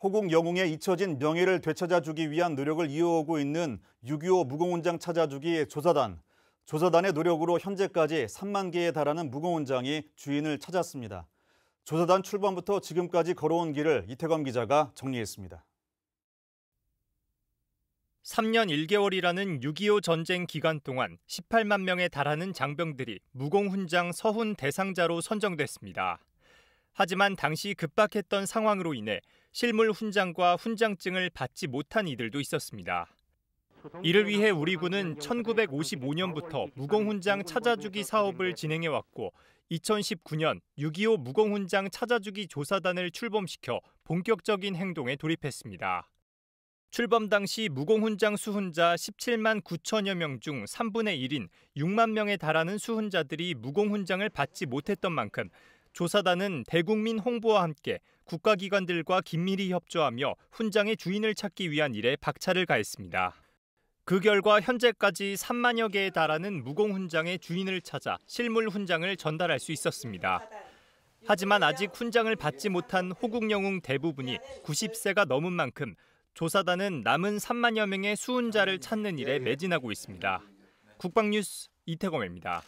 호국 영웅에 잊혀진 명예를 되찾아주기 위한 노력을 이어오고 있는 6.25 무공훈장 찾아주기 조사단. 조사단의 노력으로 현재까지 3만 개에 달하는 무공훈장이 주인을 찾았습니다. 조사단 출범부터 지금까지 걸어온 길을 이태광 기자가 정리했습니다. 3년 1개월이라는 6.25 전쟁 기간 동안 18만 명에 달하는 장병들이 무공훈장 서훈 대상자로 선정됐습니다. 하지만 당시 급박했던 상황으로 인해 실물 훈장과 훈장증을 받지 못한 이들도 있었습니다. 이를 위해 우리 군은 1955년부터 무공훈장 찾아주기 사업을 진행해왔고 2019년 6.25 무공훈장 찾아주기 조사단을 출범시켜 본격적인 행동에 돌입했습니다. 출범 당시 무공훈장 수훈자 17만 9천여 명 중 3분의 1인 6만 명에 달하는 수훈자들이 무공훈장을 받지 못했던 만큼 조사단은 대국민 홍보와 함께 국가기관들과 긴밀히 협조하며 훈장의 주인을 찾기 위한 일에 박차를 가했습니다. 그 결과 현재까지 3만여 개에 달하는 무공 훈장의 주인을 찾아 실물 훈장을 전달할 수 있었습니다. 하지만 아직 훈장을 받지 못한 호국 영웅 대부분이 90세가 넘은 만큼 조사단은 남은 3만여 명의 수훈자를 찾는 일에 매진하고 있습니다. 국방뉴스 이태검입니다.